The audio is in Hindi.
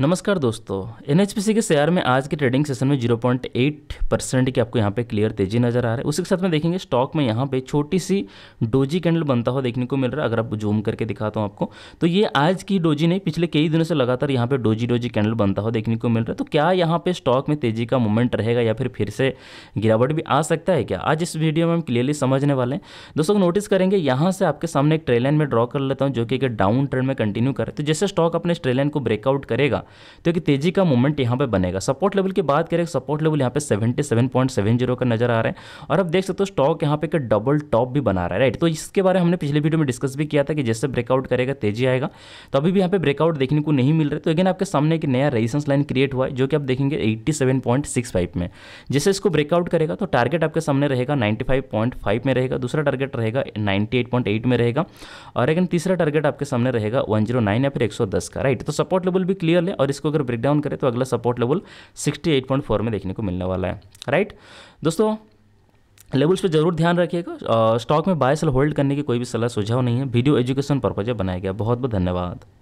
नमस्कार दोस्तों एन के शेयर में आज के ट्रेडिंग सेशन में 0.8 परसेंट की आपको यहाँ पे क्लियर तेजी नजर आ रहा है उसी के साथ में देखेंगे स्टॉक में यहाँ पे छोटी सी डोजी कैंडल बनता हुआ देखने को मिल रहा है अगर आप जूम करके दिखाता हूँ आपको तो ये आज की डोजी नहीं पिछले कई दिनों से लगातार यहाँ पे डोजी डोजी कैंडल बनता हुआ देखने को मिल रहा है तो क्या यहाँ पे स्टॉक में तेजी का मूवमेंट रहेगा या फिर फिर से गिरावट भी आ सकता है क्या आज इस वीडियो में हम क्लियरली समझने वाले हैं दोस्तों नोटिस करेंगे यहाँ से आपके सामने एक ट्रेलाइन में ड्रॉ कर लेता हूँ जो कि एक डाउन ट्रेंड में कंटिन्यू करे तो जैसे स्टॉक अपने ट्रेलाइन को ब्रेकआउट करेगा तो एक तेजी का मूवमेंट यहाँ पे बनेगा सपोर्ट लेवल की बात करें सपोर्ट लेवल यहाँ पे 77.70 का नजर आ रहा है और अब देख सकते हो स्टॉक यहाँ पे एक डबल टॉप भी बना रहा है राइट तो इसके बारे में हमने पिछले वीडियो में डिस्कस भी किया था कि जैसे ब्रेकआउट करेगा तेजी आएगा तो अभी भी यहाँ पे ब्रेकआउट देखने को नहीं मिल रहा तो अगेन आपके सामने एक नया रेजिस्टेंस लाइन क्रिएट हुआ है जो कि आप देखेंगे एट्टी में जैसे इसको ब्रेकआउट करेगा तो टारगेट आपके सामने रहेगा नाइन्टी में रहेगा दूसरा टारगेट रहेगा नाइन्टी में रहेगा और अगेन तीसरा टारगेट आपके सामने रहेगा 109 या फिर 110 का राइट तो सपोर्ट लेवल भी क्लियर है और इसको अगर ब्रेक डाउन करें तो अगला सपोर्ट लेवल 68.4 में देखने को मिलने वाला है राइट दोस्तों लेवल्स पे जरूर ध्यान रखिएगा स्टॉक में बाय सेल होल्ड करने की कोई भी सलाह सुझाव नहीं है वीडियो एजुकेशन पर्पज बनाया गया बहुत बहुत धन्यवाद